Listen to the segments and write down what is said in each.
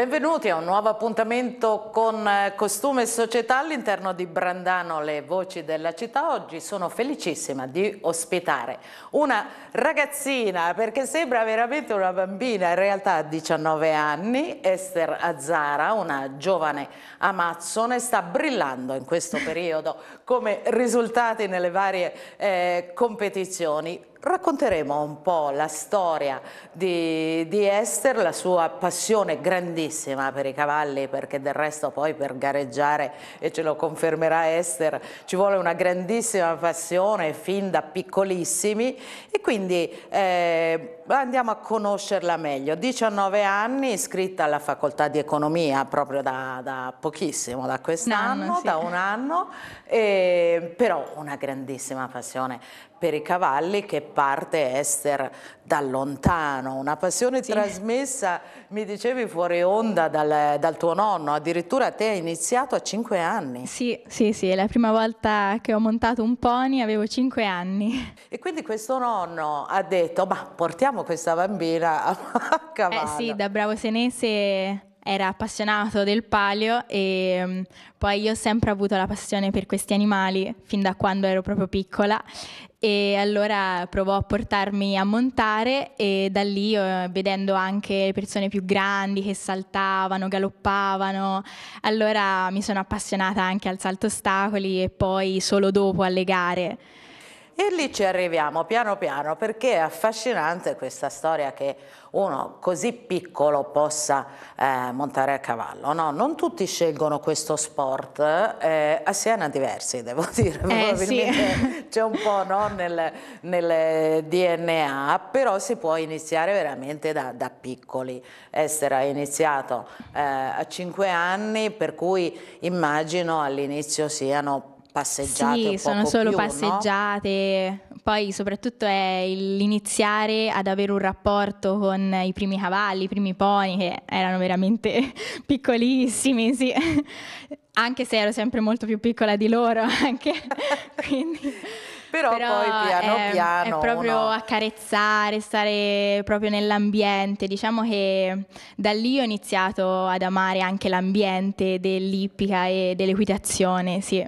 Benvenuti a un nuovo appuntamento con eh, Costume e Società all'interno di Brandano, le voci della città. Oggi sono felicissima di ospitare una ragazzina, perché sembra veramente una bambina, in realtà ha 19 anni, Esther Azzara, una giovane amazzone, sta brillando in questo periodo come risultati nelle varie eh, competizioni. Racconteremo un po' la storia di, di, Esther, la sua passione grandissima per i cavalli, perché del resto poi per gareggiare, e ce lo confermerà Esther, ci vuole una grandissima passione fin da piccolissimi e quindi... Eh, Andiamo a conoscerla meglio. 19 anni, iscritta alla facoltà di economia proprio da, da pochissimo, da quest'anno, sì. da un anno, e, però una grandissima passione per i cavalli che parte Esther da lontano, una passione sì. trasmessa, mi dicevi, fuori onda dal, dal, tuo nonno, addirittura te hai iniziato a 5 anni. Sì, sì, sì, è la prima volta che ho montato un pony, avevo 5 anni. E quindi questo nonno ha detto, ma portiamo vediamo questa bambina a cavallo. Eh sì, da bravo senese era appassionato del palio e mm, poi io ho sempre avuto la passione per questi animali fin da quando ero proprio piccola e allora provò a portarmi a montare e da lì eh, vedendo anche le persone più grandi che saltavano, galoppavano, allora mi sono appassionata anche al salto ostacoli e poi solo dopo alle gare. E lì ci arriviamo piano piano perché è affascinante questa storia che uno così piccolo possa eh, montare a cavallo. No, non tutti scelgono questo sport, eh, a Siena diversi devo dire, eh, probabilmente sì. c'è un po' no, nel, nel, DNA, però si può iniziare veramente da, da piccoli. Esther ha iniziato eh, a 5 anni per cui immagino all'inizio siano passeggiate. Sì, sono solo più, passeggiate. No? Poi soprattutto è l'iniziare ad avere un rapporto con i primi cavalli, i primi pony che erano veramente piccolissimi, sì. Anche se ero sempre molto più piccola di loro, anche. Quindi, però, però, poi piano è, piano. È proprio uno... accarezzare, stare proprio nell'ambiente. Diciamo che da lì ho iniziato ad amare anche l'ambiente dell'ippica e dell'equitazione, sì.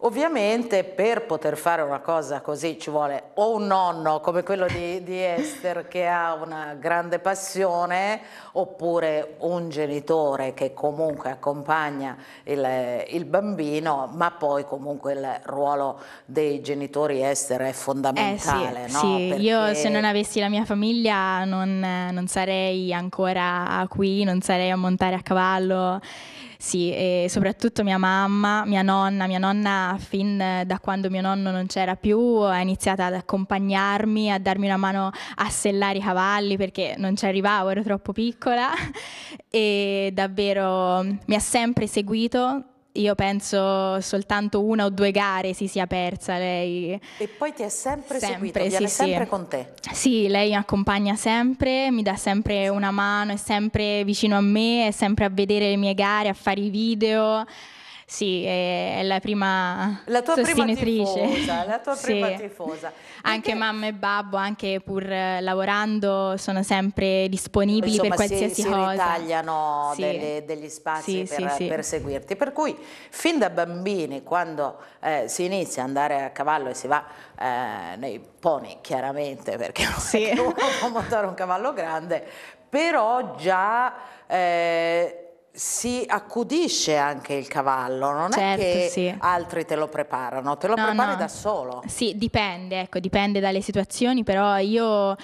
Ovviamente per poter fare una cosa così ci vuole o un nonno come quello di, di, Esther che ha una grande passione oppure un genitore che comunque accompagna il, il bambino ma poi comunque il ruolo dei genitori Esther è fondamentale. Eh sì, no? sì. io se non avessi la mia famiglia non, non sarei ancora qui, non sarei a montare a cavallo sì, e soprattutto mia mamma, mia nonna, mia nonna fin da quando mio nonno non c'era più ha iniziato ad accompagnarmi, a darmi una mano a sellare i cavalli perché non ci arrivavo, ero troppo piccola e davvero mi ha sempre seguito io penso soltanto una o due gare si sia persa lei. E poi ti è sempre, sempre seguita, sì, sempre sì. con te. Sì, lei mi accompagna sempre, mi dà sempre una mano, è sempre vicino a me, è sempre a vedere le mie gare, a fare i video. Sì, è, la prima la tua sostenitrice. Prima tifosa, la tua sì. prima tifosa. Anche mamma e babbo, anche pur eh, lavorando, sono sempre disponibili Insomma, per qualsiasi si, cosa. Si ritagliano sì. delle, degli spazi sì, per, per, seguirti. Per cui fin da bambini, quando eh, si inizia ad andare a cavallo e si va eh, nei pony chiaramente perché sì. uno può montare un cavallo grande però già eh, si accudisce anche il cavallo, non certo, è che sì. altri te lo preparano, te lo no, prepari no. da solo. Sì, dipende, ecco, dipende dalle situazioni, però io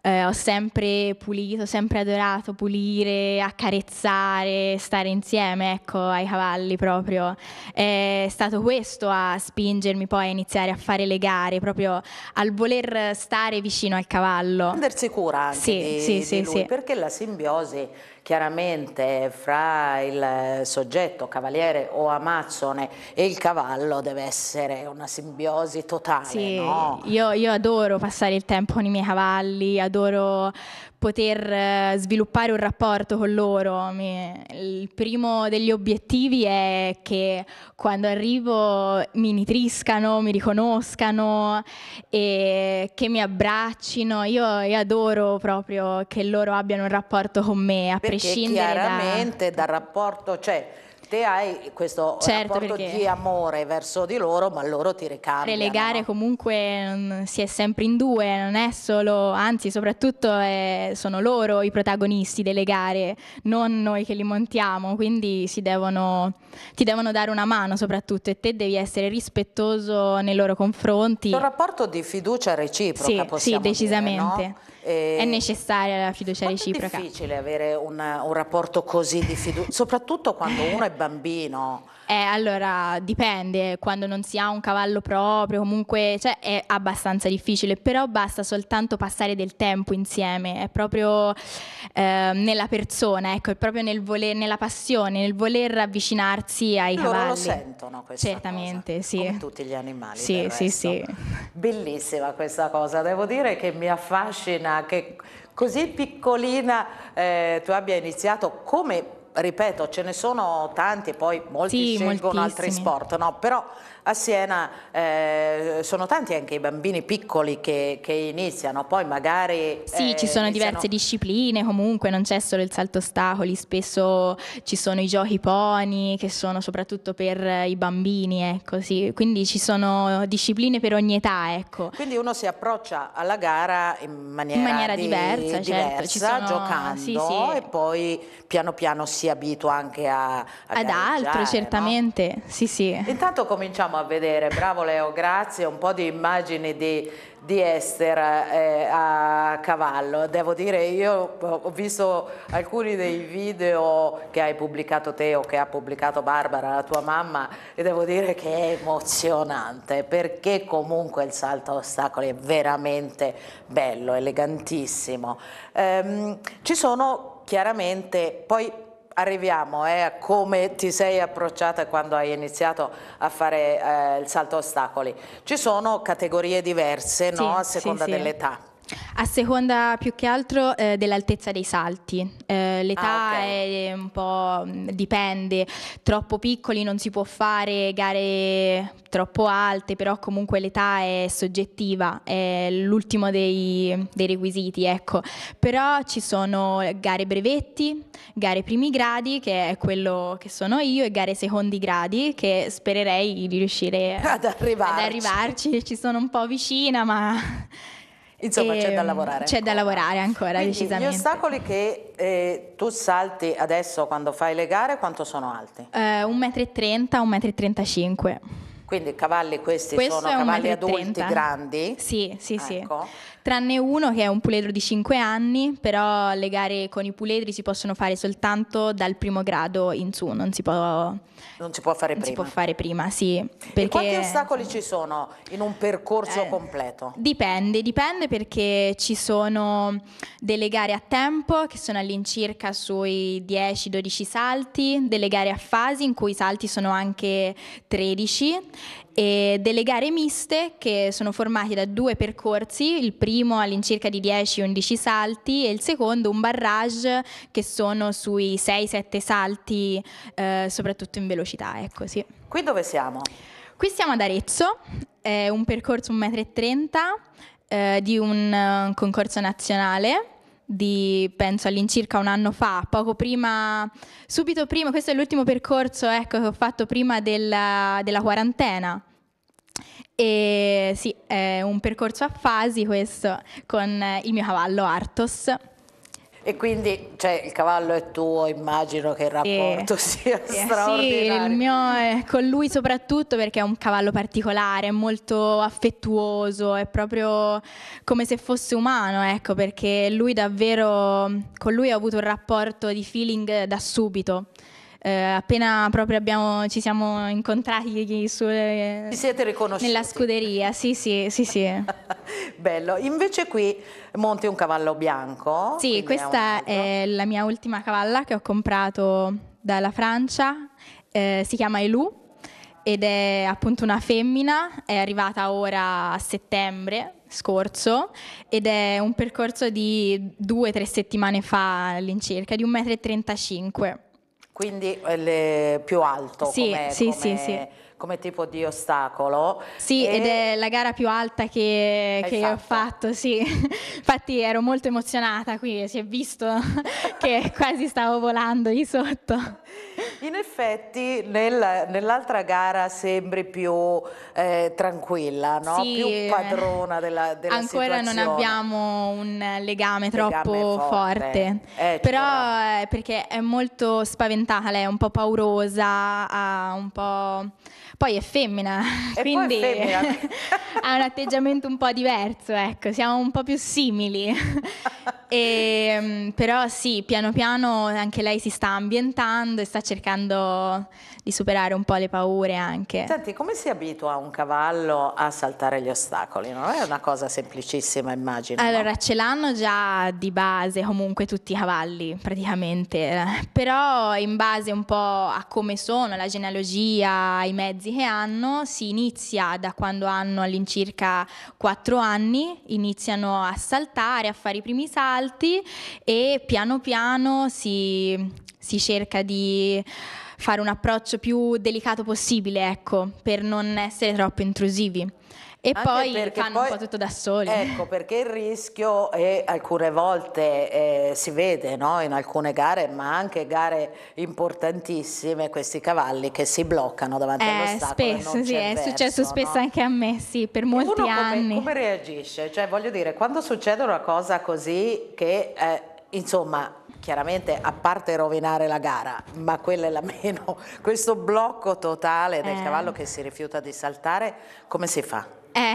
eh, ho sempre pulito, sempre adorato pulire, accarezzare, stare insieme, ecco, ai cavalli proprio. È stato questo a spingermi poi a iniziare a fare le gare, proprio al voler stare vicino al cavallo. Prendersi cura anche sì, di, sì, di sì, lui, perché la simbiosi chiaramente fra il eh, soggetto, cavaliere o amazzone e il cavallo deve essere una simbiosi totale. Sì, no? io, io adoro passare il tempo con i miei cavalli, adoro poter eh, sviluppare un rapporto con loro. il primo degli obiettivi è che quando arrivo mi nitriscano, mi riconoscano e che mi abbraccino. Io, io adoro proprio che loro abbiano un rapporto con me, a Perché prescindere chiaramente da... dal rapporto, cioè te hai questo certo, rapporto di amore verso di loro, ma loro ti ricambiano. Le gare comunque mm, si è sempre in due, non è solo, anzi soprattutto è, eh, sono loro i protagonisti delle gare, non noi che li montiamo, quindi si devono, ti devono dare una mano soprattutto e te devi essere rispettoso nei loro confronti. Un rapporto di fiducia reciproca, sì, possiamo sì, decisamente. Dire, no? E è eh, necessaria la fiducia reciproca. È difficile avere un, un rapporto così di fiducia, soprattutto quando uno è bambino. Eh, allora, dipende, quando non si ha un cavallo proprio, comunque cioè, è abbastanza difficile, però basta soltanto passare del tempo insieme, è proprio eh, nella persona, ecco, è proprio nel voler, nella passione, nel voler avvicinarsi ai Loro cavalli. Loro lo sentono questa Certamente, cosa, sì. come tutti gli animali Sì, sì, sì. Bellissima questa cosa, devo dire che mi affascina che così piccolina eh, tu abbia iniziato come ripeto, ce ne sono tanti e poi molti sì, scelgono altri sport, no? però a Siena eh, sono tanti anche i bambini piccoli che, che iniziano, poi magari... Sì, eh, ci sono iniziano... diverse discipline comunque, non c'è solo il salto ostacoli, spesso ci sono i giochi pony che sono soprattutto per i bambini, ecco, sì. quindi ci sono discipline per ogni età. Ecco. Quindi uno si approccia alla gara in maniera, in maniera di, diversa, diversa certo. ci sono... giocando sì, sì. e poi piano piano si si abitua anche a, a ad altro certamente no? sì sì intanto cominciamo a vedere bravo Leo grazie un po' di immagini di di Esther eh, a cavallo. Devo dire, io ho visto alcuni dei video che hai pubblicato te o che ha pubblicato Barbara, la tua mamma, e devo dire che è emozionante perché comunque il salto a ostacoli è veramente bello, elegantissimo. Ehm, ci sono chiaramente poi arriviamo eh, a come ti sei approcciata quando hai iniziato a fare eh, il salto ostacoli. Ci sono categorie diverse no? a seconda sì, dell'età. Sì. A seconda più che altro eh, dell'altezza dei salti, eh, l'età ah, okay. è eh, un po' mm, dipende, troppo piccoli non si può fare gare troppo alte, però comunque l'età è soggettiva, è l'ultimo dei, dei requisiti, ecco. Però ci sono gare brevetti, gare primi gradi, che è quello che sono io, e gare secondi gradi, che spererei di riuscire ad arrivarci, ad arrivarci. ci sono un po' vicina, ma... Insomma, c'è da ehm, lavorare. C'è da lavorare ancora, Quindi, decisamente. Gli ostacoli che eh, tu salti adesso quando fai le gare, quanto sono alti? Eh, 1,30 m, 1,35 m. Quindi cavalli questi Questo sono cavalli adulti grandi? Sì, sì, ecco. sì tranne uno che è un puledro di 5 anni, però le gare con i puledri si possono fare soltanto dal primo grado in su, non si può, non si può, fare, non prima. Si può fare prima. sì. Perché, quanti ostacoli ci sono in un percorso eh, completo? Dipende, dipende perché ci sono delle gare a tempo che sono all'incirca sui 10-12 salti, delle gare a fasi in cui i salti sono anche 13 e delle gare miste che sono formate da due percorsi, il primo all'incirca di 10-11 salti e il secondo un barrage che sono sui 6-7 salti, eh, soprattutto in velocità. Ecco, sì. Qui dove siamo? Qui siamo ad Arezzo, è un percorso 1,30 m eh, di un, un eh, concorso nazionale di penso all'incirca un anno fa, poco prima, subito prima, questo è l'ultimo percorso ecco, che ho fatto prima della, della quarantena. E sì, è un percorso a fasi questo con il mio cavallo Artos. E quindi cioè, il cavallo è tuo, immagino che il rapporto sì. sia sì, straordinario. Sì, il mio è con lui soprattutto perché è un cavallo particolare, è molto affettuoso, è proprio come se fosse umano, ecco, perché lui davvero, con lui ho avuto un rapporto di feeling da subito eh, appena proprio abbiamo, ci siamo incontrati sulle, ci siete riconosciuti. nella scuderia, sì sì sì sì. Bello, invece qui monti un cavallo bianco. Sì, questa è, è la mia ultima cavalla che ho comprato dalla Francia, eh, si chiama Elu ed è appunto una femmina, è arrivata ora a settembre scorso ed è un percorso di due o tre settimane fa all'incirca, di 1,35 m. Quindi il eh, più alto sì, come, sì, come, sì, come, tipo di ostacolo. Sì, e... ed è la gara più alta che, che fatto. ho fatto, sì. Infatti ero molto emozionata, qui si è visto che quasi stavo volando di sotto. In effetti nel, nell'altra gara sembri più eh, tranquilla, no? sì, più eh, padrona della, della ancora situazione. Ancora non abbiamo un legame troppo legame forte, forte. Eh, però eh, perché è molto spaventata, lei è un po' paurosa, ha un po' poi è femmina, e quindi è femmina. ha un atteggiamento un po' diverso, ecco, siamo un po' più simili. e, ehm, però sì, piano piano anche lei si sta ambientando e sta cercando di superare un po' le paure anche. Senti, come si abitua un cavallo a saltare gli ostacoli? Non è una cosa semplicissima, immagino. Allora, no? ce l'hanno già di base comunque tutti i cavalli, praticamente, però in base un po' a come sono, la genealogia, i mezzi che hanno, si inizia da quando hanno all'incirca 4 anni, iniziano a saltare, a fare i primi salti e piano piano si, si cerca di fare un approccio più delicato possibile, ecco, per non essere troppo intrusivi. E Anche poi fanno poi, un po' tutto da soli. Ecco, perché il rischio è, alcune volte eh, si vede no? in alcune gare, ma anche gare importantissime, questi cavalli che si bloccano davanti eh, all'ostacolo. Spesso, sì, è verso, successo no? spesso anche a me, sì, per molti come, anni. Come reagisce? Cioè, voglio dire, quando succede una cosa così che, eh, insomma, chiaramente a parte rovinare la gara, ma quella è la meno, questo blocco totale del eh. cavallo che si rifiuta di saltare, come si fa? Eh,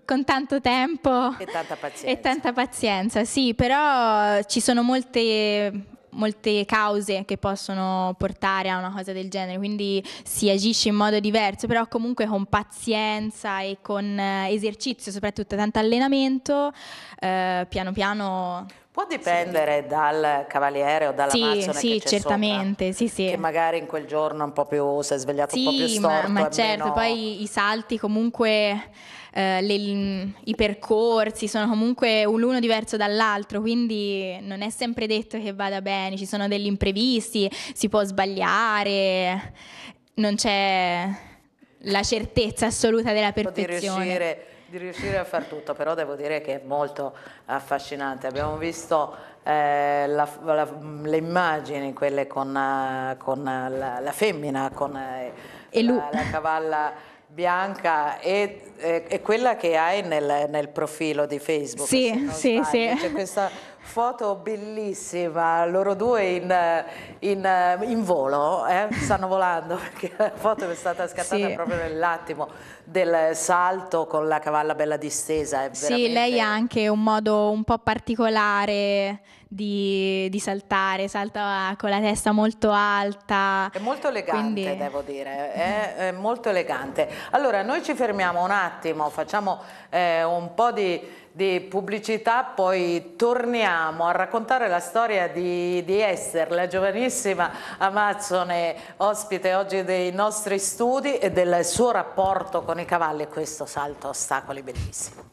con tanto tempo e tanta pazienza. E tanta pazienza, sì, però ci sono molte molte cause che possono portare a una cosa del genere, quindi si agisce in modo diverso, però comunque con pazienza e con eh, esercizio, soprattutto tanto allenamento, eh, piano piano Può dipendere sì. dal cavaliere o dalla sì, sì, certamente, sopra, sì, sì. che magari in quel giorno un po' più si è svegliato sì, un po' più storto. Ma, ma certo, meno... poi i salti comunque... Uh, le, i percorsi sono comunque l'uno diverso dall'altro, quindi non è sempre detto che vada bene, ci sono degli imprevisti, si può sbagliare, non c'è la certezza assoluta della perfezione di riuscire a far tutto, però devo dire che è molto affascinante. Abbiamo visto eh, la, la, le immagini, quelle con, eh, con la, la, femmina, con eh, la cavalla bianca e, e, e, quella che hai nel, nel profilo di Facebook. Sì, sì, sbagli. sì. Cioè questa Foto bellissima, loro due in, in, in volo, eh? stanno volando perché la foto è stata scattata sì. proprio nell'attimo del salto con la cavalla bella distesa. sì, lei ha anche un modo un po' particolare di, di, saltare, salta con la testa molto alta. È molto elegante, quindi... devo dire, è, è, molto elegante. Allora, noi ci fermiamo un attimo, facciamo eh, un po' di, di, pubblicità, poi torniamo a raccontare la storia di, di Esther, la giovanissima amazzone ospite oggi dei nostri studi e del suo rapporto con i cavalli, e questo salto ostacoli bellissimo.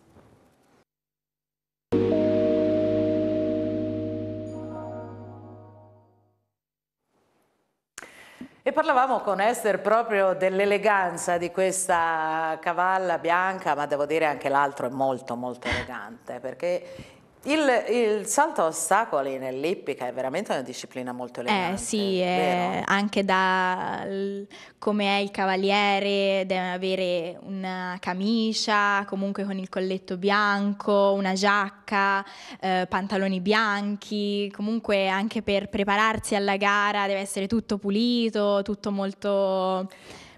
E parlavamo con Esther proprio dell'eleganza di questa cavalla bianca, ma devo dire anche l'altro è molto molto elegante, perché il, il, salto a ostacoli nell'ippica è veramente una disciplina molto eh, elegante. Eh sì, anche da come è il cavaliere, deve avere una camicia, comunque con il colletto bianco, una giacca, eh, pantaloni bianchi, comunque anche per prepararsi alla gara deve essere tutto pulito, tutto molto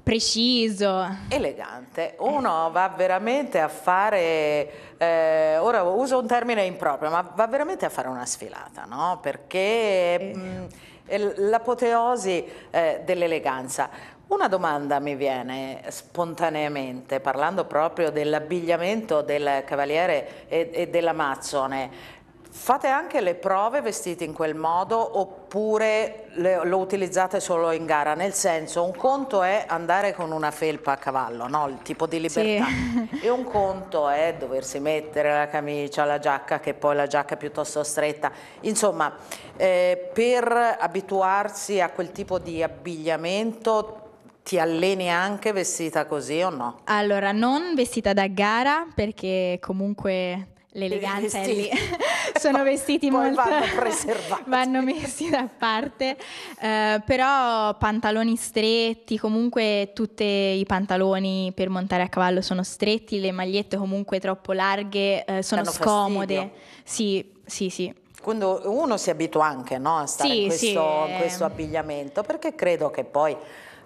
preciso. Elegante, uno va veramente a fare, eh, ora uso un termine improprio, ma va veramente a fare una sfilata, no? Perché mh, mm, l'apoteosi eh, dell'eleganza. Una domanda mi viene spontaneamente, parlando proprio dell'abbigliamento del cavaliere e, e dell'amazzone. Fate anche le prove vestiti in quel modo oppure le, lo utilizzate solo in gara? Nel senso, un conto è andare con una felpa a cavallo, no? il tipo di libertà, sì. e un conto è doversi mettere la camicia, la giacca, che poi la giacca è piuttosto stretta. Insomma, eh, per abituarsi a quel tipo di abbigliamento ti alleni anche vestita così o no? Allora, non vestita da gara perché comunque l'eleganza è lì. sono vestiti Poi molto... vanno preservati. vanno messi da parte, eh, però pantaloni stretti, comunque tutti i pantaloni per montare a cavallo sono stretti, le magliette comunque troppo larghe eh, sono Danno scomode. Fastidio. Sì, sì, sì. Quando uno si abitua anche no, a stare sì, in, questo, sì. in eh. questo abbigliamento, perché credo che poi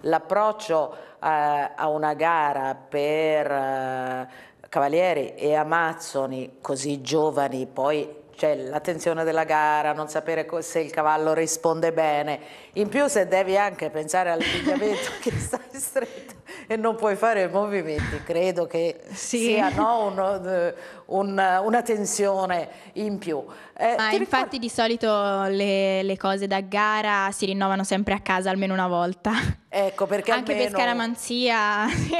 l'approccio eh, a una gara per eh, Cavalieri e Amazzoni così giovani, poi c'è l'attenzione della gara, non sapere se il cavallo risponde bene, in più se devi anche pensare all'abbigliamento che stai stretto e non puoi fare movimenti. Credo che sì. sia no, un, eh, un, una tensione in più. Eh, Ma infatti ricordo... di solito le, le, cose da gara si rinnovano sempre a casa almeno una volta. Ecco, perché anche almeno, per scaramanzia.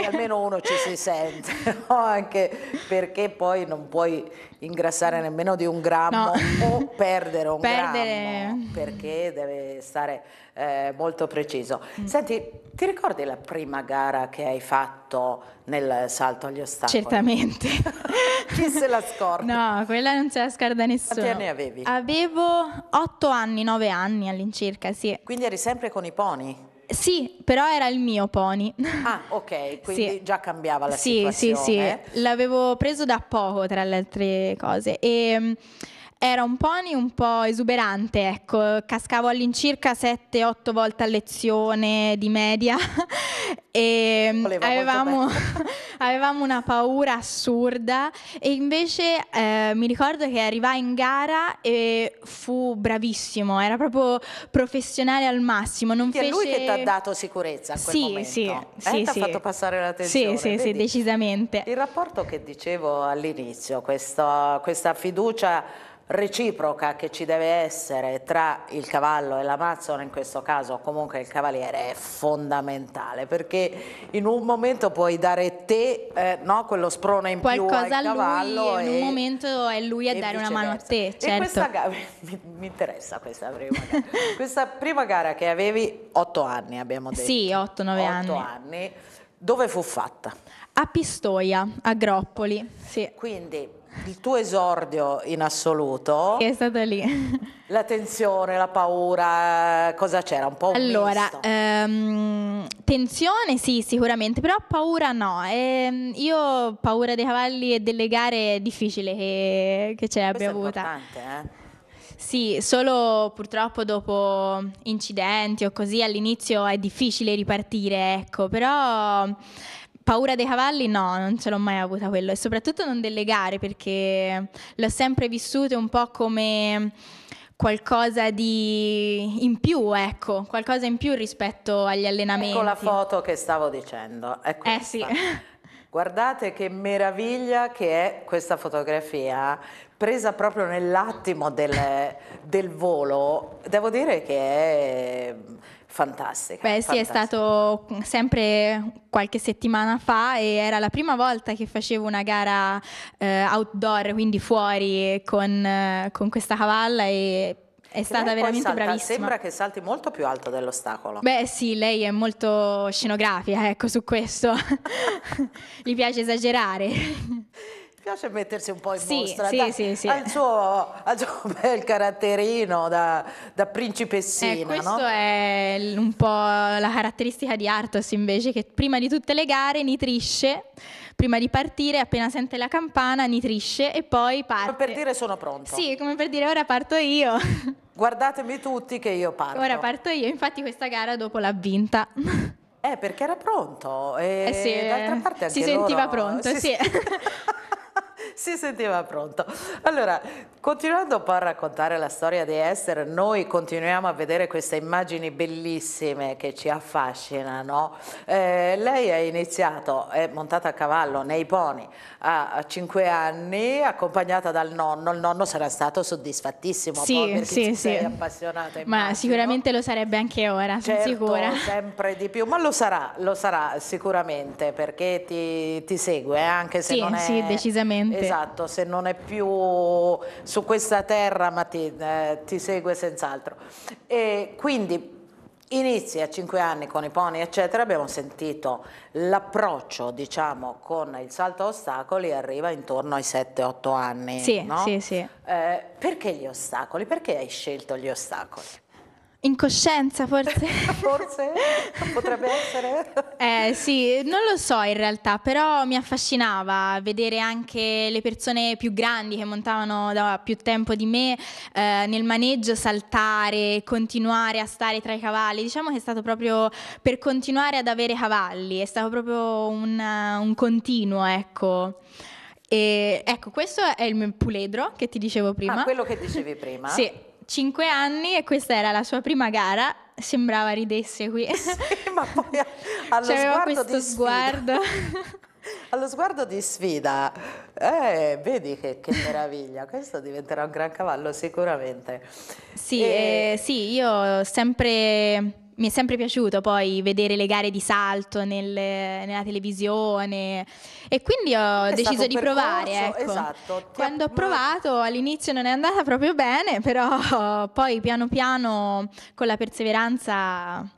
Almeno uno ci si sente, no? anche perché poi non puoi ingrassare nemmeno di un grammo no. o perdere un perdere... grammo perché deve stare eh, molto preciso. Mm. Senti, ti ricordi la prima gara che hai fatto nel salto agli ostacoli? Certamente. Chi se la scorda? No, quella non se la scorda nessuno. Quanti anni avevi? Avevo otto anni, nove anni all'incirca, sì. Quindi eri sempre con i pony? Sì, però era il mio pony. Ah, ok, quindi sì. già cambiava la sì, situazione. Sì, sì, sì. L'avevo preso da poco, tra le altre cose. E era un pony un po' esuberante, ecco, cascavo all'incirca 7-8 volte a lezione di media e avevamo, avevamo, una paura assurda e invece eh, mi ricordo che arrivai in gara e fu bravissimo, era proprio professionale al massimo. Non fece... è lui che ti ha dato sicurezza a quel sì, momento? Sì, eh, sì. Ti ha sì. fatto passare la tensione? Sì, sì, sì, decisamente. Il rapporto che dicevo all'inizio, questa, questa fiducia reciproca che ci deve essere tra il cavallo e l'Amazon, in questo caso comunque il cavaliere, è fondamentale perché in un momento puoi dare te eh, no, quello sprone in Qualcosa più al cavallo e in un momento è lui a dare una mano a te. Certo. Questa, mi, mi, interessa questa prima gara. questa prima gara che avevi 8 anni, abbiamo detto. Sì, 8-9 anni. anni. Dove fu fatta? A Pistoia, a Groppoli. Sì. Quindi il tuo esordio in assoluto? Sì, è stato lì. la tensione, la paura, cosa c'era? Un po' un Allora, ehm, tensione sì, sicuramente, però paura no. Ehm, io paura dei cavalli e delle gare è difficile che, che ce l'abbia avuta. Eh? Sì, solo purtroppo dopo incidenti o così all'inizio è difficile ripartire, ecco, però Paura dei cavalli? No, non ce l'ho mai avuta quello e soprattutto non delle gare perché l'ho sempre vissuto un po' come qualcosa di in più, ecco, qualcosa in più rispetto agli allenamenti. Ecco la foto che stavo dicendo, è Eh sì. Guardate che meraviglia che è questa fotografia presa proprio nell'attimo del, del volo. Devo dire che è Fantastica. Beh fantastica. sì, è stato sempre qualche settimana fa e era la prima volta che facevo una gara eh, outdoor, quindi fuori con, con questa cavalla e è stata veramente salta, bravissima. Sembra che salti molto più alto dell'ostacolo. Beh, sì, lei è molto scenografica, ecco, su questo. Gli piace esagerare. piace mettersi un po' in sì, mostra sì, da, sì, sì. Al, suo, al suo bel caratterino da, da principessina eh, questo no? è un po' la caratteristica di Artos invece che prima di tutte le gare nitrisce prima di partire appena sente la campana nitrisce e poi parte come per dire sono pronto sì come per dire ora parto io guardatemi tutti che io parto ora parto io infatti questa gara dopo l'ha vinta eh, perché era pronto. E eh sì, d'altra parte si sentiva loro... pronto, sì. sì. si sentiva pronto. Allora, continuando un po' a raccontare la storia di Esther, noi continuiamo a vedere queste immagini bellissime che ci affascinano. Eh, lei ha iniziato, è montata a cavallo nei pony a 5 anni, accompagnata dal nonno. Il nonno sarà stato soddisfattissimo sì, poi perché sì, sì. appassionata. Immagino. Ma sicuramente lo sarebbe anche ora, certo, sono sicura. sempre di più, ma lo sarà, lo sarà sicuramente perché ti, ti segue, eh, anche se sì, non è... Sì, decisamente. Esatto, se non è più su questa terra ma ti, eh, ti segue senz'altro. E quindi Inizi a cinque anni con i pony eccetera, abbiamo sentito l'approccio diciamo con il salto a ostacoli arriva intorno ai 7-8 anni. Sì, no? sì, sì. Eh, perché gli ostacoli? Perché hai scelto gli ostacoli? In coscienza forse? forse potrebbe essere. Eh sì, non lo so in realtà, però mi affascinava vedere anche le persone più grandi che montavano da più tempo di me eh, nel maneggio saltare, continuare a stare tra i cavalli. Diciamo che è stato proprio per continuare ad avere cavalli, è stato proprio un, un continuo, ecco. E, ecco, questo è il mio puledro che ti dicevo prima. Ah, quello che dicevi prima? sì. 5 anni e questa era la sua prima gara, sembrava ridesse qui. Sì, ma poi allo cioè, sguardo questo sguardo. allo sguardo di sfida, eh, vedi che, che, meraviglia, questo diventerà un gran cavallo sicuramente. Sì, e... eh, sì io sempre mi è sempre piaciuto poi vedere le gare di salto nel, nella televisione e quindi ho è deciso di percorso, provare. Ecco. Esatto. Quando ho provato all'inizio non è andata proprio bene, però poi piano piano con la perseveranza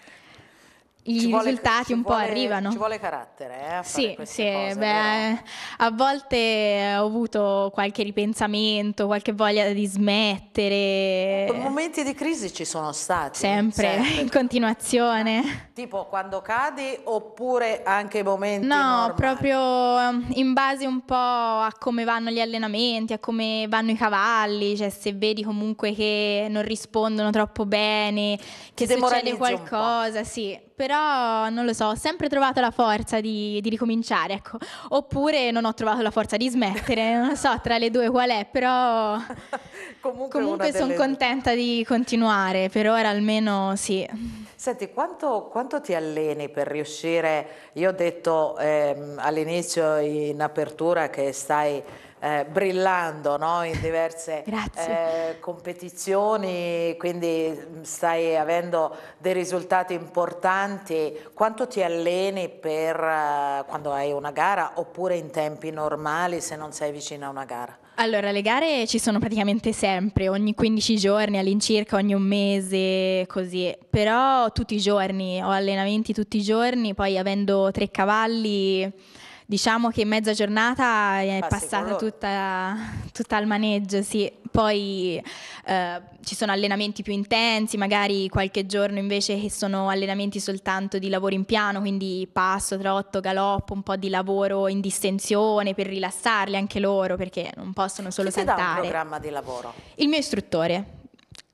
i ci risultati vuole, un po' vuole, arrivano. Ci vuole carattere, eh, Sì, sì cose, beh, a volte ho avuto qualche ripensamento, qualche voglia di smettere. Momenti di crisi ci sono stati. Sempre, sempre. in continuazione. Tipo quando cadi oppure anche momenti No, normali. proprio ehm, in base un po' a come vanno gli allenamenti, a come vanno i cavalli, cioè se vedi comunque che non rispondono troppo bene, che Ti succede qualcosa, sì però non lo so, ho sempre trovato la forza di, di ricominciare, ecco. Oppure non ho trovato la forza di smettere, non so tra le due qual è, però comunque, comunque sono delle... contenta di continuare, per ora almeno sì. Senti, quanto, quanto ti alleni per riuscire, io ho detto ehm, all'inizio in apertura che stai eh, brillando no? in diverse eh, competizioni, quindi mm, stai avendo dei risultati importanti. Quanto ti alleni per eh, quando hai una gara oppure in tempi normali se non sei vicino a una gara? Allora, le gare ci sono praticamente sempre, ogni 15 giorni all'incirca, ogni un mese, così. Però tutti i giorni, ho allenamenti tutti i giorni, poi avendo tre cavalli diciamo che mezza giornata è Passi passata tutta, tutta, al maneggio, sì. Poi eh, ci sono allenamenti più intensi, magari qualche giorno invece che sono allenamenti soltanto di lavoro in piano, quindi passo, trotto, galoppo, un po' di lavoro in distensione per rilassarli anche loro perché non possono solo Chi saltare. Chi ti dà un programma di lavoro? Il mio istruttore,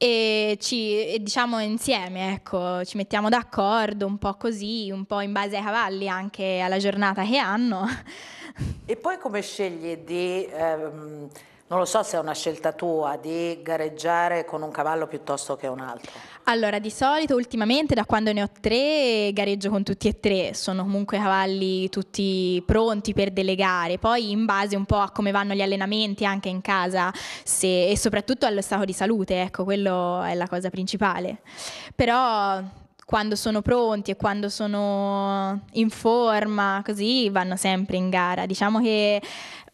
e ci e diciamo insieme, ecco, ci mettiamo d'accordo un po' così, un po' in base ai cavalli anche alla giornata che hanno. E poi come scegli di... Ehm non lo so se è una scelta tua di gareggiare con un cavallo piuttosto che un altro. Allora, di solito ultimamente da quando ne ho tre gareggio con tutti e tre, sono comunque cavalli tutti pronti per delle gare, poi in base un po' a come vanno gli allenamenti anche in casa se, e soprattutto allo stato di salute, ecco, quello è la cosa principale. Però quando sono pronti e quando sono in forma, così vanno sempre in gara. Diciamo che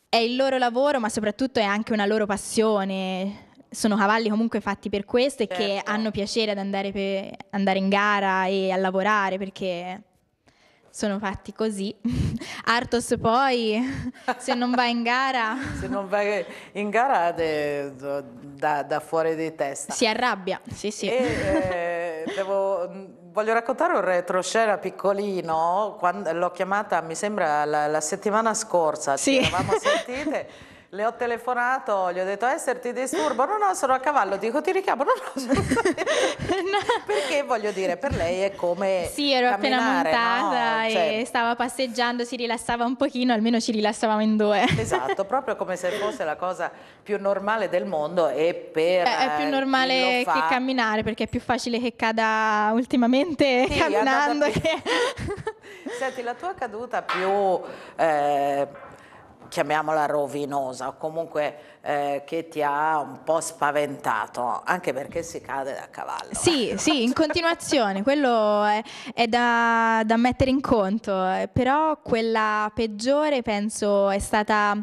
è il loro lavoro, ma soprattutto è anche una loro passione. Sono cavalli comunque fatti per questo e certo. che hanno piacere ad andare, per, andare in gara e a lavorare perché sono fatti così. Artos poi, se non va in gara... se non va in gara te, da, da, fuori di testa. Si arrabbia, sì sì. E, eh, devo Voglio raccontare un retroscena piccolino, l'ho chiamata mi sembra la, la settimana scorsa, sì. ci eravamo sentite le ho telefonato, gli ho detto esserti eh, disturbo, no no sono a cavallo, dico ti richiamo, no no, no. perché voglio dire per lei è come Sì ero appena montata no? e cioè... stava passeggiando, si rilassava un pochino, almeno ci rilassavamo in due Esatto, proprio come se fosse la cosa più normale del mondo e per È, eh, è più eh, normale fa... che camminare perché è più facile che cada ultimamente sì, camminando che... Senti la tua caduta più... Eh chiamiamola rovinosa o comunque eh, che ti ha un po' spaventato, anche perché si cade da cavallo. Sì, sì, in continuazione, quello è, è da, da, mettere in conto, eh, però quella peggiore penso è stata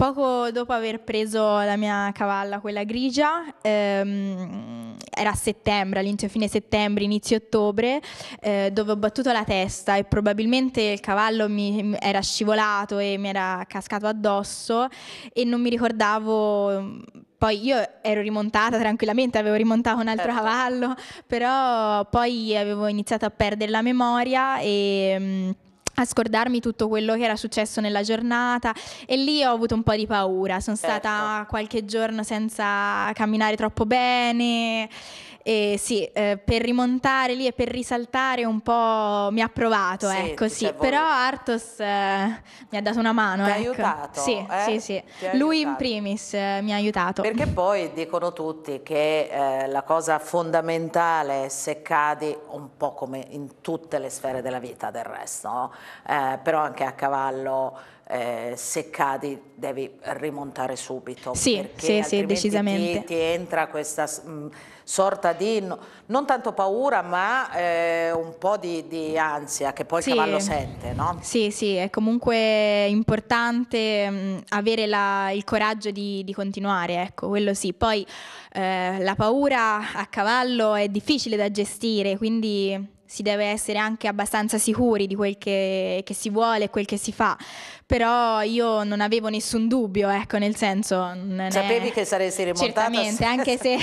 Poco dopo aver preso la mia cavalla, quella grigia, ehm, era a settembre, all'inizio fine settembre, inizio ottobre, eh, dove ho battuto la testa e probabilmente il cavallo mi era scivolato e mi era cascato addosso e non mi ricordavo poi io ero rimontata tranquillamente, avevo rimontato un altro certo. cavallo, però poi avevo iniziato a perdere la memoria e mm, a scordarmi tutto quello che era successo nella giornata e lì ho avuto un po' di paura, sono certo. stata qualche giorno senza camminare troppo bene e sì, eh, per rimontare lì e per risaltare un po' mi ha provato, sì, ecco, sì. Però Artos eh, mi ha dato una mano. Ti ha ecco. aiutato? Sì, eh? sì, sì. Lui aiutato. in primis eh, mi ha aiutato. Perché poi dicono tutti che eh, la cosa fondamentale è se cadi, un po' come in tutte le sfere della vita del resto, no? Eh, però anche a cavallo eh, se cadi devi rimontare subito. Sì, sì, sì, decisamente. Ti, ti entra questa mm, sorta di, non tanto paura, ma eh, un po' di, di, ansia che poi sì. il cavallo sente, no? Sì, sì, è comunque importante mh, mm, avere la, il coraggio di, di, continuare, ecco, quello sì. Poi eh, la paura a cavallo è difficile da gestire, quindi si deve essere anche abbastanza sicuri di quel che, che si vuole e quel che si fa però io non avevo nessun dubbio, ecco, nel senso... Sapevi è... che saresti rimontata? Certamente, anche se,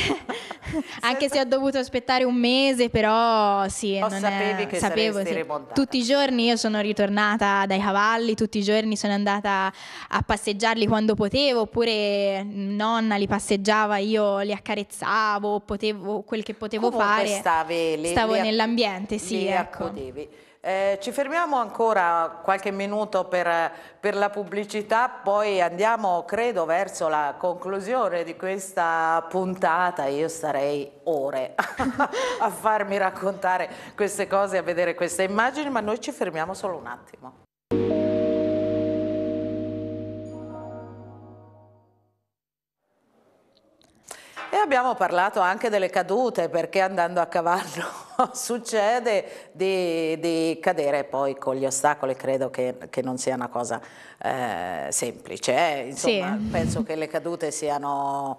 anche se ho dovuto aspettare un mese, però sì, oh, non sapevi è... che sapevo, saresti sì. rimontata? Tutti i giorni io sono ritornata dai cavalli, tutti i giorni sono andata a passeggiarli quando potevo, oppure nonna li passeggiava, io li accarezzavo, potevo, quel che potevo Comunque fare. Stavi, lì, stavo lì, nell'ambiente, sì, ecco. Accodevi. Eh, ci fermiamo ancora qualche minuto per, per, la pubblicità, poi andiamo, credo, verso la conclusione di questa puntata. Io starei ore a farmi raccontare queste cose, a vedere queste immagini, ma noi ci fermiamo solo un attimo. E abbiamo parlato anche delle cadute, perché andando a cavallo succede di, di, cadere poi con gli ostacoli, credo che, che non sia una cosa eh, semplice. Eh, insomma, sì. penso che le cadute siano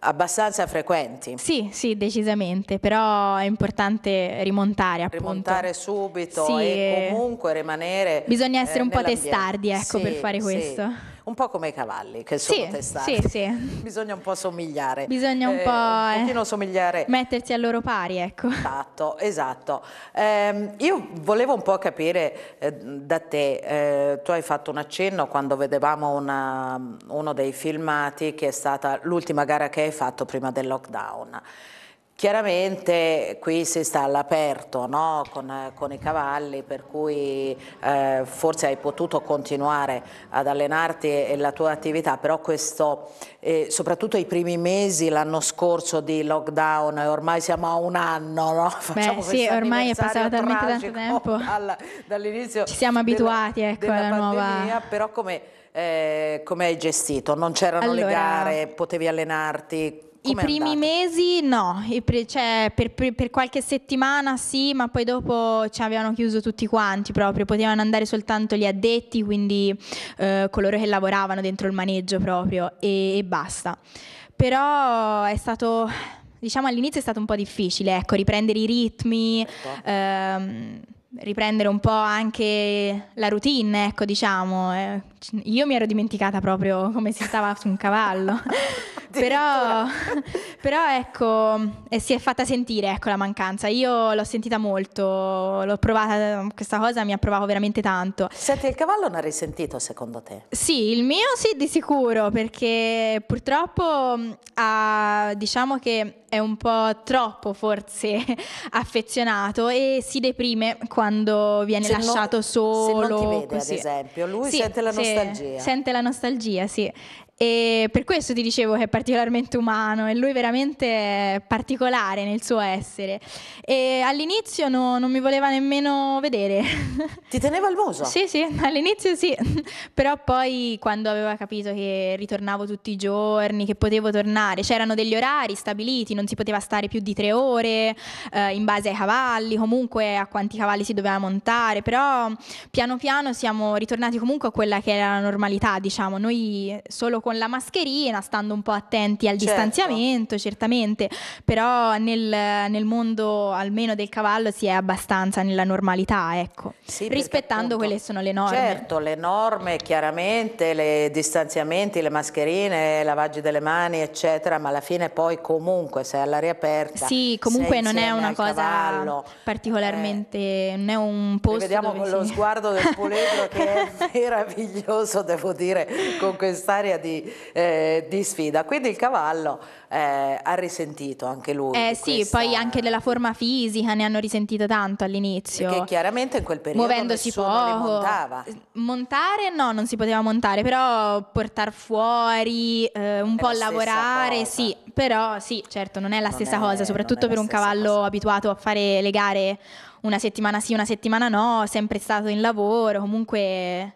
abbastanza frequenti. Sì, sì, decisamente, però è importante rimontare appunto. Rimontare subito sì, e eh. comunque rimanere Bisogna essere eh, un po' testardi, ecco, sì, per fare questo. Sì un po' come i cavalli che sono sì, testati. Sì, sì. Bisogna un po' somigliare. Bisogna un eh, po' un eh, pochino somigliare. Mettersi al loro pari, ecco. Esatto, esatto. Eh, io volevo un po' capire eh, da te, eh, tu hai fatto un accenno quando vedevamo una, uno dei filmati che è stata l'ultima gara che hai fatto prima del lockdown. Chiaramente qui si sta all'aperto no? con, con, i cavalli per cui eh, forse hai potuto continuare ad allenarti e, e la tua attività però questo, eh, soprattutto i primi mesi l'anno scorso di lockdown eh, ormai siamo a un anno no? Facciamo Beh, sì ormai è passato talmente tanto tempo dal, ci siamo abituati della, ecco della alla pandemia, nuova però come, eh, come hai gestito? Non c'erano allora... le gare, potevi allenarti? I primi andata? mesi no, pre- cioè, per, per, per, qualche settimana sì, ma poi dopo ci avevano chiuso tutti quanti proprio, potevano andare soltanto gli addetti, quindi eh, coloro che lavoravano dentro il maneggio proprio e, e basta. Però è stato, diciamo all'inizio è stato un po' difficile, ecco, riprendere i ritmi. Certo. Ehm, riprendere un po' anche la routine, ecco diciamo. Eh. Io mi ero dimenticata proprio come si stava su un cavallo. però, però, ecco, eh, si è fatta sentire ecco, la mancanza. Io l'ho sentita molto, l'ho provata, questa cosa mi ha provato veramente tanto. Senti, il cavallo non ha risentito secondo te? Sì, il mio sì di sicuro, perché purtroppo mm, ha, diciamo che è un po' troppo forse affezionato e si deprime quando viene se lasciato non, solo. Se non ti vede, così. ad esempio, lui sì, sente la nostalgia. Sente la nostalgia, sì. E per questo ti dicevo che è particolarmente umano e lui veramente è particolare nel suo essere. E all'inizio no, non mi voleva nemmeno vedere. Ti teneva il muso? sì, sì, all'inizio sì, però poi quando aveva capito che ritornavo tutti i giorni, che potevo tornare, c'erano degli orari stabiliti, non si poteva stare più di tre ore eh, in base ai cavalli, comunque a quanti cavalli si doveva montare, però piano piano siamo ritornati comunque a quella che era la normalità, diciamo, noi solo con con la mascherina, stando un po' attenti al certo. distanziamento, certamente, però nel, nel, mondo almeno del cavallo si è abbastanza nella normalità, ecco, sì, rispettando appunto, quelle che sono le norme. Certo, le norme chiaramente, i distanziamenti, le mascherine, i lavaggi delle mani, eccetera, ma alla fine poi comunque sei all'aria aperta. Sì, comunque non è una cosa cavallo, particolarmente, eh, non è un posto Vediamo con si... lo sguardo del puledro che è meraviglioso, devo dire, con quest'aria di di, eh, di sfida. Quindi il cavallo eh, ha risentito anche lui. Eh sì, questa... poi anche della forma fisica ne hanno risentito tanto all'inizio. Perché chiaramente in quel periodo Muovendosi poco. montava. Montare no, non si poteva montare, però portare fuori, eh, un è po' lavorare, cosa. sì, però sì, certo, non è la non stessa è, cosa, soprattutto per un cavallo cosa. abituato a fare le gare una settimana sì, una settimana no, sempre stato in lavoro, comunque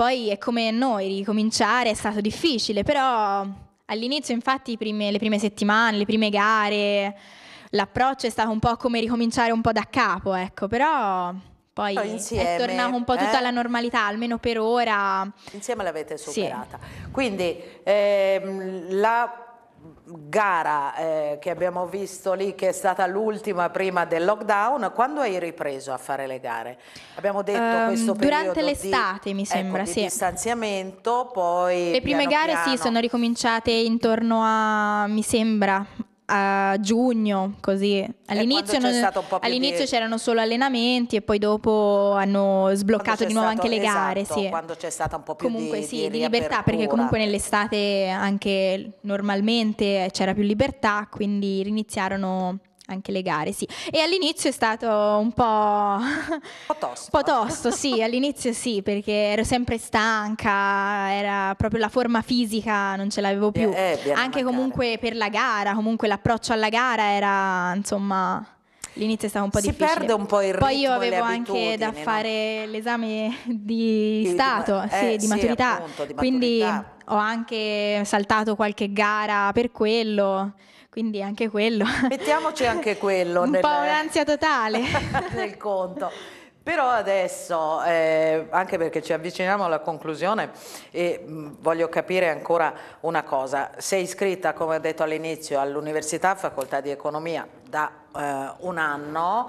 poi è come noi, ricominciare è stato difficile, però all'inizio infatti prime, le prime settimane, le prime gare, l'approccio è stato un po' come ricominciare un po' da capo, ecco, però poi Insieme, è tornato un po' tutta eh? alla normalità, almeno per ora. Insieme l'avete superata. Sì. Quindi ehm, la gara eh, che abbiamo visto lì che è stata l'ultima prima del lockdown, quando hai ripreso a fare le gare? Abbiamo detto um, questo Durante l'estate mi sembra, ecco, sì. distanziamento, poi... Le prime piano gare piano. sì, sono ricominciate intorno a, mi sembra, a giugno, così. All'inizio, non, all'inizio di... c'erano solo allenamenti e poi dopo hanno sbloccato di nuovo stato, anche le gare. Esatto, sì. Quando c'è stata un po' più comunque, di, sì, di, di libertà, perché comunque nell'estate anche normalmente c'era più libertà, quindi riniziarono anche le gare, sì. E all'inizio è stato un po'... un po' tosto. un po' tosto, sì, all'inizio sì, perché ero sempre stanca, era proprio la forma fisica, non ce l'avevo eh, più. Eh, eh, anche comunque per la gara, comunque l'approccio alla gara era, insomma... L'inizio è stato un po' si difficile. Si perde un po' il ritmo. Poi io avevo anche da fare l'esame di, di stato, di, eh, sì, di, sì, maturità, appunto, di maturità, quindi ho anche saltato qualche gara per quello quindi anche quello. Mettiamoci anche quello. un nel... po' un'ansia totale. nel conto. Però adesso, eh, anche perché ci avviciniamo alla conclusione, eh, voglio capire ancora una cosa. Sei iscritta, come ho detto all'inizio, all'Università Facoltà di Economia da eh, un anno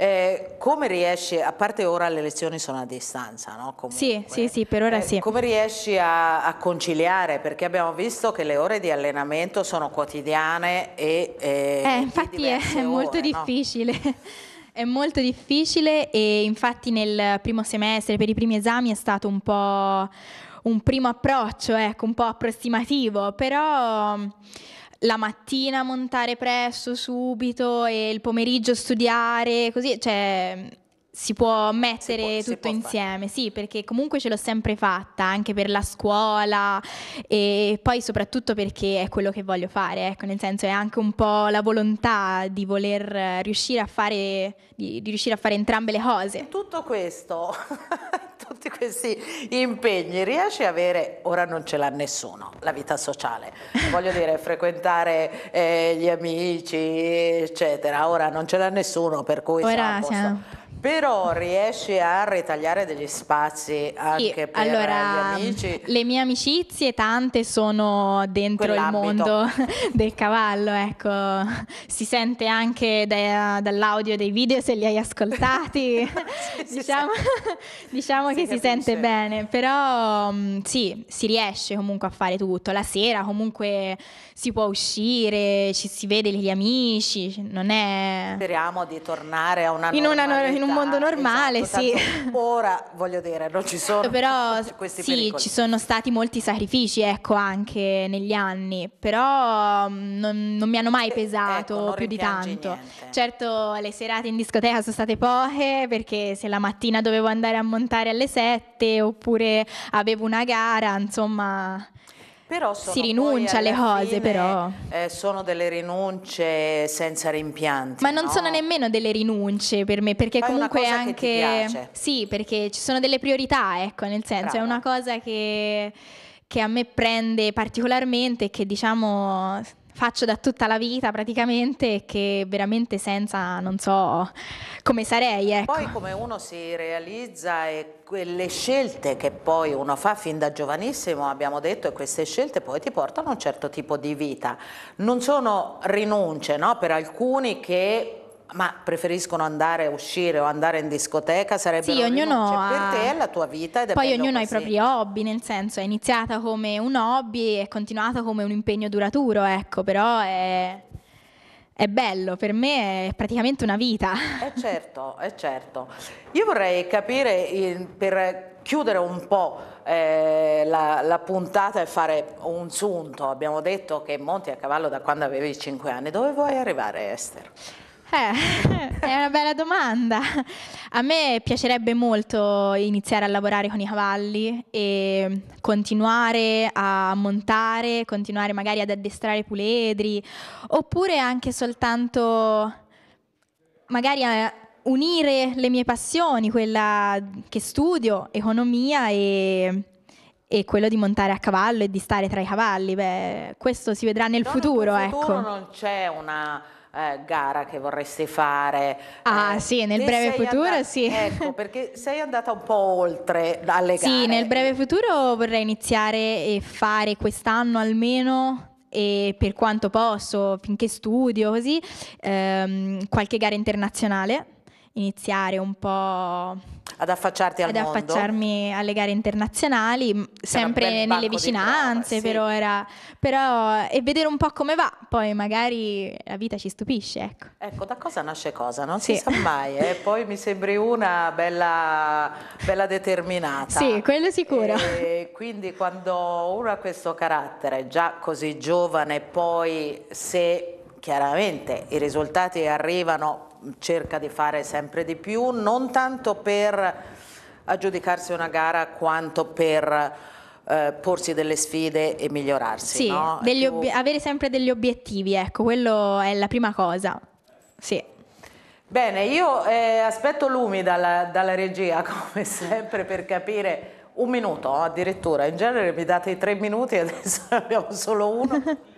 eh, come riesci, a parte ora le lezioni sono a distanza, no? Comunque, sì, sì, sì, per ora eh, sì. Come riesci a, a, conciliare? Perché abbiamo visto che le ore di allenamento sono quotidiane e... Eh, eh infatti è, ore, molto no? difficile. È molto difficile e infatti nel primo semestre, per i primi esami, è stato un po' un primo approccio, ecco, un po' approssimativo, però la mattina montare presto, subito, e il pomeriggio studiare, così, cioè si può mettere si può, tutto può insieme, fare. sì, perché comunque ce l'ho sempre fatta, anche per la scuola e poi soprattutto perché è quello che voglio fare, ecco, nel senso è anche un po' la volontà di voler riuscire a fare, di, di riuscire a fare entrambe le cose. Tutto questo tutti questi impegni riesci a avere, ora non ce l'ha nessuno, la vita sociale, voglio dire frequentare eh, gli amici eccetera, ora non ce l'ha nessuno per cui ora, siamo, però riesci a ritagliare degli spazi anche sì, per allora, gli amici? Le mie amicizie tante sono dentro il mondo del cavallo, ecco. Si sente anche da, dall'audio dei video se li hai ascoltati. si, diciamo, si diciamo si che capisce. si sente bene, però mm, sì, si riesce comunque a fare tutto. La sera comunque si può uscire, ci si vede gli amici, non è... Speriamo di tornare a una in, una, in un mondo normale, esatto, sì. Ora, voglio dire, non ci sono però, questi sì, pericoli. ci sono stati molti sacrifici, ecco, anche negli anni, però mm, non, non mi hanno mai eh, pesato ecco, più di tanto. Niente. Certo, le serate in discoteca sono state poche, perché se la mattina dovevo andare a montare alle 7 oppure avevo una gara, insomma si rinuncia alle cose fine, però. Eh, sono delle rinunce senza rimpianti. Ma non no? sono nemmeno delle rinunce per me perché Fai comunque anche... Sì, perché ci sono delle priorità, ecco, nel senso Brava. è una cosa che che a me prende particolarmente e che diciamo faccio da tutta la vita praticamente e che veramente senza non so come sarei. Ecco. Poi come uno si realizza e quelle scelte che poi uno fa fin da giovanissimo, abbiamo detto, e queste scelte poi ti portano a un certo tipo di vita. Non sono rinunce no? per alcuni che ma preferiscono andare a uscire o andare in discoteca sarebbe sì, ognuno ha... per te è la tua vita ed poi ognuno così. ha i propri hobby nel senso è iniziata come un hobby e è continuata come un impegno duraturo ecco però è è bello, per me è praticamente una vita. È certo, è certo. Io vorrei capire, per chiudere un po' eh, la, la, puntata e fare un sunto, abbiamo detto che monti a cavallo da quando avevi 5 anni, dove vuoi arrivare Esther? Eh, è una bella domanda. A me piacerebbe molto iniziare a lavorare con i cavalli e continuare a montare, continuare magari ad addestrare puledri, oppure anche soltanto magari a eh, unire le mie passioni, quella che studio, economia e, e quello di montare a cavallo e di stare tra i cavalli. Beh, questo si vedrà nel Però futuro. Nel ecco. futuro ecco. non c'è una eh, gara che vorresti fare. Ah eh, sì, nel breve futuro andata, sì. Ecco, perché sei andata un po' oltre dalle sì, gare. Sì, nel breve futuro vorrei iniziare e fare quest'anno almeno e per quanto posso, finché studio così, ehm, qualche gara internazionale, iniziare un po' ad affacciarti al ad mondo. Ad affacciarmi alle gare internazionali, sempre nelle vicinanze, prova, sì. però era però e vedere un po' come va, poi magari la vita ci stupisce, ecco. Ecco, da cosa nasce cosa, non sì. si sa mai, eh? poi mi sembri una bella, bella determinata. Sì, quello sicuro. E quindi quando uno ha questo carattere già così giovane, poi se chiaramente i risultati arrivano, cerca di fare sempre di più, non tanto per aggiudicarsi una gara quanto per eh, porsi delle sfide e migliorarsi. Sì, no? più... avere sempre degli obiettivi, ecco, quello è la prima cosa. Sì. Bene, io eh, aspetto Lumi dalla, dalla regia come sempre per capire un minuto addirittura, in genere mi date i tre minuti, adesso ne abbiamo solo uno.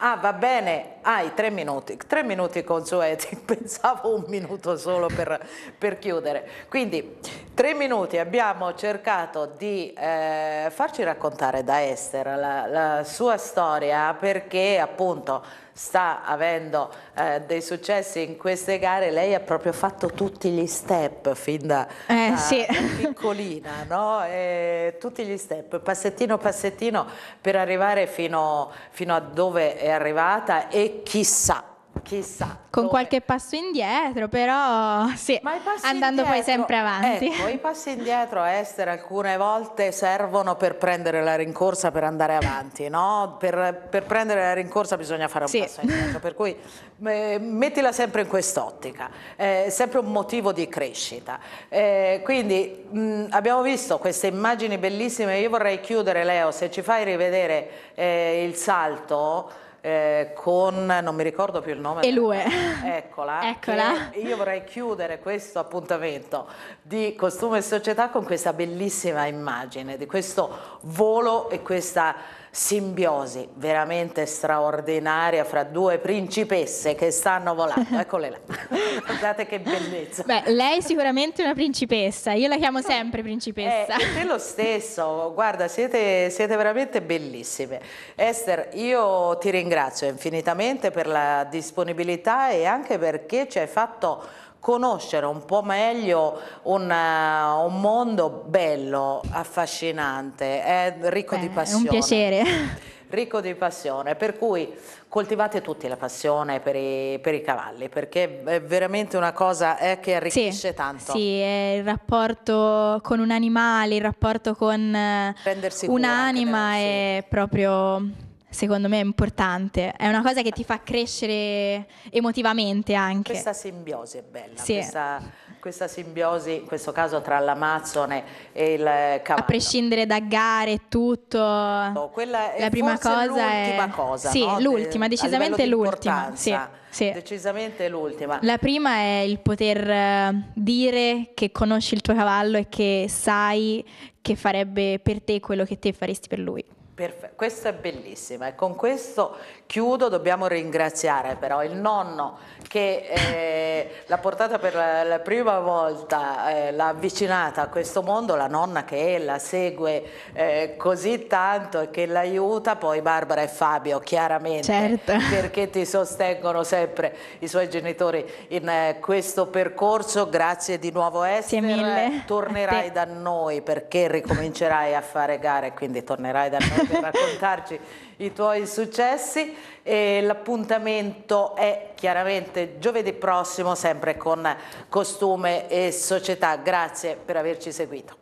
ah va bene, hai tre minuti, tre minuti consueti, pensavo un minuto solo per, per chiudere. Quindi tre minuti abbiamo cercato di eh, farci raccontare da Esther la, la sua storia perché appunto sta avendo eh, dei successi in queste gare, lei ha proprio fatto tutti gli step fin da, eh, da, sì. da piccolina, no? E tutti gli step, passettino passettino per arrivare fino, fino a dove è arrivata e chissà chissà. Con dove. qualche passo indietro, però sì, andando indietro, poi sempre avanti. Ecco, i passi indietro, a Esther, alcune volte servono per prendere la rincorsa per andare avanti, no? Per, per prendere la rincorsa bisogna fare un sì. passo indietro, per cui eh, mettila sempre in quest'ottica, è eh, sempre un motivo di crescita. Eh, quindi mh, abbiamo visto queste immagini bellissime, io vorrei chiudere Leo, se ci fai rivedere eh, il salto, eh, con, non mi ricordo più il nome. Elue. Eccola. Eccola. Io vorrei chiudere questo appuntamento di Costume e Società con questa bellissima immagine, di questo volo e questa simbiosi veramente straordinaria fra due principesse che stanno volando. Eccole là. Guardate che bellezza. Beh, lei è sicuramente una principessa, io la chiamo sempre principessa. Eh, te lo stesso, guarda, siete, siete veramente bellissime. Esther, io ti ringrazio infinitamente per la disponibilità e anche perché ci hai fatto conoscere un po' meglio un, uh, un mondo bello, affascinante, è ricco Beh, di passione. È un piacere. Ricco di passione, per cui coltivate tutti la passione per i, per i cavalli, perché è veramente una cosa eh, che arricchisce sì, tanto. Sì, il rapporto con un animale, il rapporto con eh, un'anima è proprio secondo me è importante, è una cosa che ti fa crescere emotivamente anche. Questa simbiosi è bella, sì. questa, questa, simbiosi in questo caso tra l'Amazzone e il cavallo. A prescindere da gare e tutto, no, quella è la prima cosa l'ultima è... cosa. Sì, no? l'ultima, decisamente l'ultima. Sì, sì. Decisamente l'ultima. La prima è il poter eh, dire che conosci il tuo cavallo e che sai che farebbe per te quello che te faresti per lui. Perfetto, questa è bellissima e con questo chiudo, dobbiamo ringraziare però il nonno che eh, l'ha portata per la, la prima volta, eh, l'ha avvicinata a questo mondo, la nonna che la segue eh, così tanto e che l'aiuta, poi Barbara e Fabio chiaramente certo. perché ti sostengono sempre i suoi genitori in eh, questo percorso, grazie di nuovo Esther, tornerai da noi perché ricomincerai a fare gare, quindi tornerai da noi per raccontarci i tuoi successi. l'appuntamento è chiaramente giovedì prossimo, sempre con Costume e Società. Grazie per averci seguito.